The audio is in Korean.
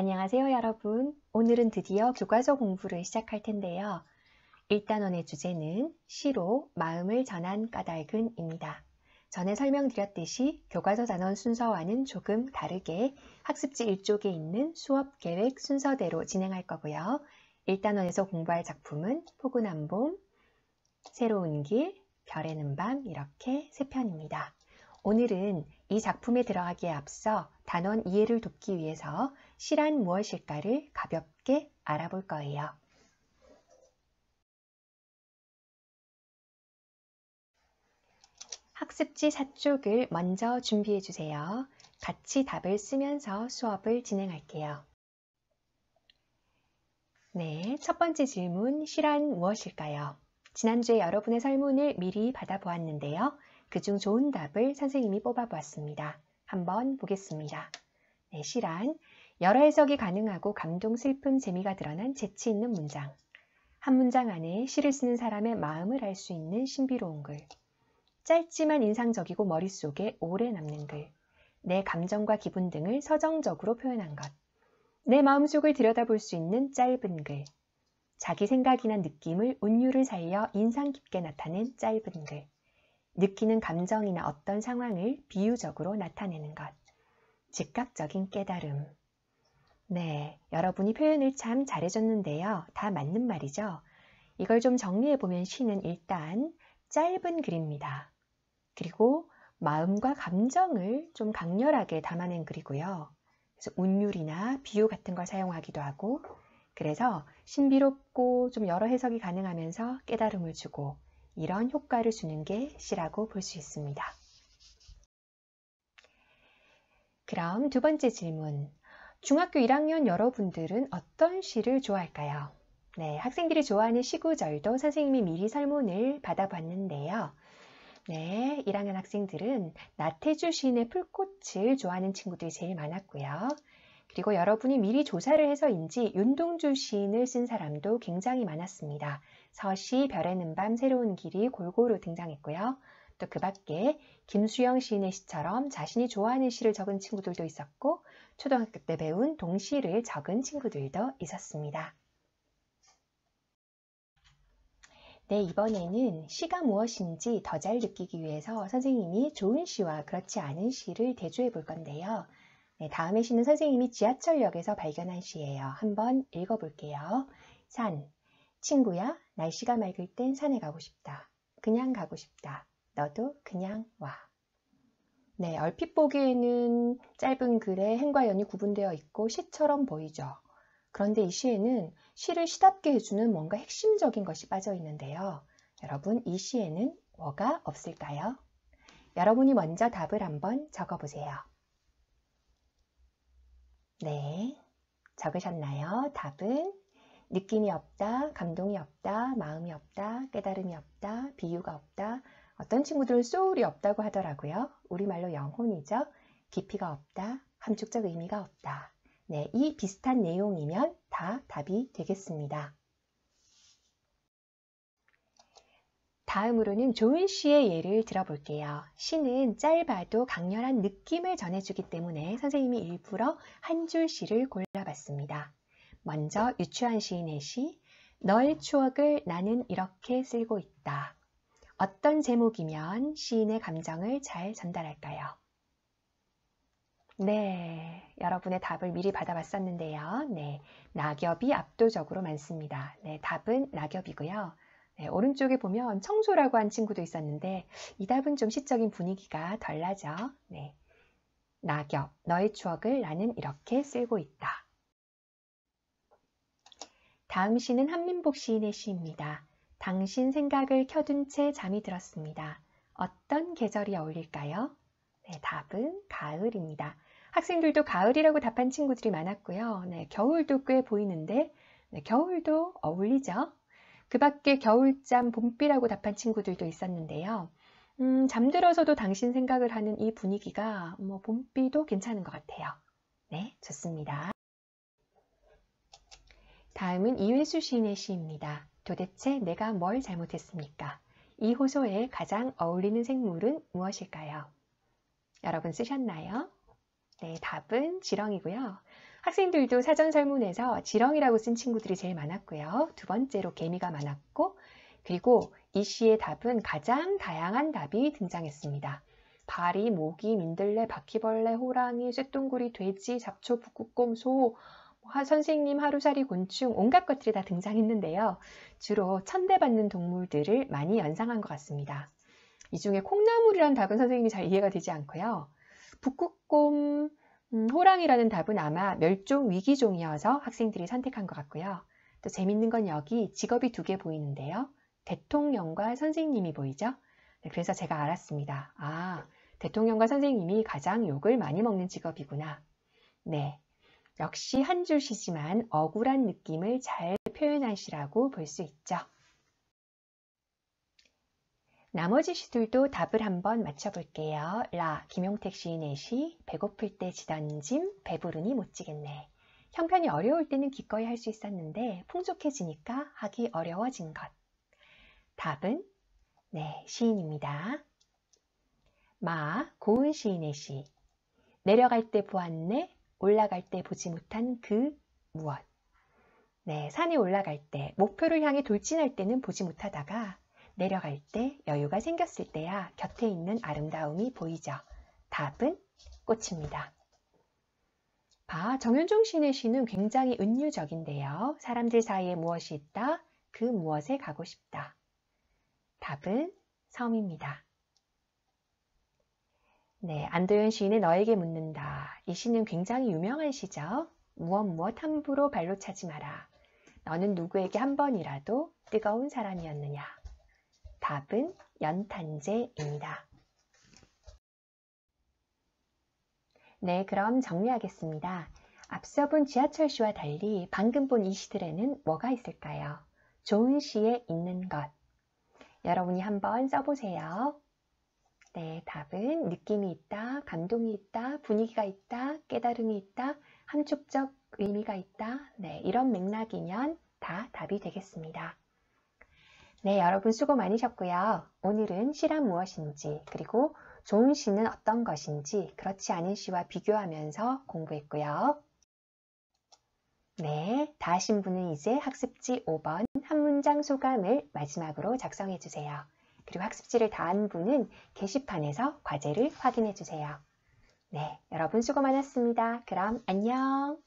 안녕하세요 여러분. 오늘은 드디어 교과서 공부를 시작할 텐데요. 1단원의 주제는 시로 마음을 전한 까닭은입니다. 전에 설명드렸듯이 교과서 단원 순서와는 조금 다르게 학습지 1쪽에 있는 수업 계획 순서대로 진행할 거고요. 1단원에서 공부할 작품은 포근한 봄, 새로운 길, 별의는밤 이렇게 3편입니다. 오늘은 이 작품에 들어가기에 앞서 단원 이해를 돕기 위해서 실한 무엇일까를 가볍게 알아볼 거예요. 학습지 4쪽을 먼저 준비해 주세요. 같이 답을 쓰면서 수업을 진행할게요. 네, 첫 번째 질문, 실한 무엇일까요? 지난주에 여러분의 설문을 미리 받아보았는데요. 그 중 좋은 답을 선생님이 뽑아보았습니다. 한번 보겠습니다. 네, 실한 여러 해석이 가능하고 감동, 슬픔, 재미가 드러난 재치 있는 문장. 한 문장 안에 시를 쓰는 사람의 마음을 알 수 있는 신비로운 글. 짧지만 인상적이고 머릿속에 오래 남는 글. 내 감정과 기분 등을 서정적으로 표현한 것. 내 마음속을 들여다볼 수 있는 짧은 글. 자기 생각이나 느낌을 운율을 살려 인상 깊게 나타낸 짧은 글. 느끼는 감정이나 어떤 상황을 비유적으로 나타내는 것. 즉각적인 깨달음. 네, 여러분이 표현을 참 잘해줬는데요. 다 맞는 말이죠. 이걸 좀 정리해보면 시는 일단 짧은 글입니다. 그리고 마음과 감정을 좀 강렬하게 담아낸 글이고요. 그래서 운율이나 비유 같은 걸 사용하기도 하고, 그래서 신비롭고 좀 여러 해석이 가능하면서 깨달음을 주고, 이런 효과를 주는 게 C라고 볼 수 있습니다. 그럼 두 번째 질문. 중학교 1학년 여러분들은 어떤 시를 좋아할까요? 네, 학생들이 좋아하는 시구절도 선생님이 미리 설문을 받아봤는데요. 네, 1학년 학생들은 나태주 시인의 풀꽃을 좋아하는 친구들이 제일 많았고요. 그리고 여러분이 미리 조사를 해서인지 윤동주 시인을 쓴 사람도 굉장히 많았습니다. 서시 별의 는밤 새로운 길이 골고루 등장했고요. 또 그 밖에 김수영 시인의 시처럼 자신이 좋아하는 시를 적은 친구들도 있었고 초등학교 때 배운 동시를 적은 친구들도 있었습니다. 네, 이번에는 시가 무엇인지 더 잘 느끼기 위해서 선생님이 좋은 시와 그렇지 않은 시를 대조해 볼 건데요. 네, 다음의 시는 선생님이 지하철역에서 발견한 시예요. 한번 읽어볼게요. 산, 친구야, 날씨가 맑을 땐 산에 가고 싶다. 그냥 가고 싶다. 너도 그냥 와. 네, 얼핏 보기에는 짧은 글에 행과 연이 구분되어 있고 시처럼 보이죠. 그런데 이 시에는 시를 시답게 해주는 뭔가 핵심적인 것이 빠져 있는데요. 여러분, 이 시에는 뭐가 없을까요? 여러분이 먼저 답을 한번 적어보세요. 네, 적으셨나요? 답은 느낌이 없다, 감동이 없다, 마음이 없다, 깨달음이 없다, 비유가 없다, 어떤 친구들은 소울이 없다고 하더라고요. 우리말로 영혼이죠. 깊이가 없다, 함축적 의미가 없다. 네, 이 비슷한 내용이면 다 답이 되겠습니다. 다음으로는 조은 씨의 예를 들어볼게요. 시는 짧아도 강렬한 느낌을 전해주기 때문에 선생님이 일부러 한 줄 시를 골라봤습니다. 먼저 유추한 시인의 시 너의 추억을 나는 이렇게 쓸고 있다. 어떤 제목이면 시인의 감정을 잘 전달할까요? 네, 여러분의 답을 미리 받아봤었는데요. 네, 낙엽이 압도적으로 많습니다. 네, 답은 낙엽이고요. 네, 오른쪽에 보면 청소라고 한 친구도 있었는데 이 답은 좀 시적인 분위기가 덜 나죠. 네, 낙엽, 너의 추억을 나는 이렇게 쓸고 있다. 다음 시는 한민복 시인의 시입니다. 당신 생각을 켜둔 채 잠이 들었습니다. 어떤 계절이 어울릴까요? 네, 답은 가을입니다. 학생들도 가을이라고 답한 친구들이 많았고요. 네, 겨울도 꽤 보이는데 네, 겨울도 어울리죠. 그 밖에 겨울잠 봄비라고 답한 친구들도 있었는데요. 음, 잠들어서도 당신 생각을 하는 이 분위기가 뭐 봄비도 괜찮은 것 같아요. 네, 좋습니다. 다음은 이회수 시인의 시입니다. 도대체 내가 뭘 잘못했습니까? 이 호소에 가장 어울리는 생물은 무엇일까요? 여러분 쓰셨나요? 네, 답은 지렁이고요. 학생들도 사전 설문에서 지렁이라고 쓴 친구들이 제일 많았고요. 두 번째로 개미가 많았고, 그리고 이 시의 답은 가장 다양한 답이 등장했습니다. 바리, 모기, 민들레, 바퀴벌레, 호랑이, 쇳덩구리, 돼지, 잡초, 북극곰, 소, 화, 선생님, 하루살이, 곤충, 온갖 것들이 다 등장했는데요. 주로 천대받는 동물들을 많이 연상한 것 같습니다. 이 중에 콩나물이란 답은 선생님이 잘 이해가 되지 않고요. 북극곰, 음, 호랑이라는 답은 아마 멸종 위기종이어서 학생들이 선택한 것 같고요. 또 재밌는 건 여기 직업이 두 개 보이는데요. 대통령과 선생님이 보이죠? 네, 그래서 제가 알았습니다. 아, 대통령과 선생님이 가장 욕을 많이 먹는 직업이구나. 네, 역시 한 줄시지만 억울한 느낌을 잘 표현하시라고 볼 수 있죠. 나머지 시들도 답을 한번 맞춰볼게요. 라, 김용택 시인의 시, 배고플 때 지던 짐, 배부르니 못 지겠네. 형편이 어려울 때는 기꺼이 할 수 있었는데 풍족해지니까 하기 어려워진 것. 답은 네, 시인입니다. 마, 고은 시인의 시. 내려갈 때 보았네, 올라갈 때 보지 못한 그 무엇. 네, 산에 올라갈 때, 목표를 향해 돌진할 때는 보지 못하다가 내려갈 때 여유가 생겼을 때야 곁에 있는 아름다움이 보이죠. 답은 꽃입니다. 봐, 아, 정현종 시의 시는 굉장히 은유적인데요. 사람들 사이에 무엇이 있다? 그 무엇에 가고 싶다. 답은 섬입니다. 네, 안도현 시인의 너에게 묻는다. 이 시는 굉장히 유명한 시죠. 무엇 무엇 함부로 발로 차지 마라. 너는 누구에게 한 번이라도 뜨거운 사람이었느냐. 답은 연탄재입니다. 네, 그럼 정리하겠습니다. 앞서 본 지하철 시와 달리 방금 본 이 시들에는 뭐가 있을까요? 좋은 시에 있는 것. 여러분이 한번 써보세요. 네, 답은 느낌이 있다, 감동이 있다, 분위기가 있다, 깨달음이 있다, 함축적 의미가 있다. 네, 이런 맥락이면 다 답이 되겠습니다. 네, 여러분 수고 많으셨고요. 오늘은 시란 무엇인지, 그리고 좋은 시는 어떤 것인지, 그렇지 않은 시와 비교하면서 공부했고요. 네, 다 하신 분은 이제 학습지 5번 한 문장 소감을 마지막으로 작성해 주세요. 그리고 학습지를 다한 분은 게시판에서 과제를 확인해 주세요. 네, 여러분 수고 많았습니다. 그럼 안녕!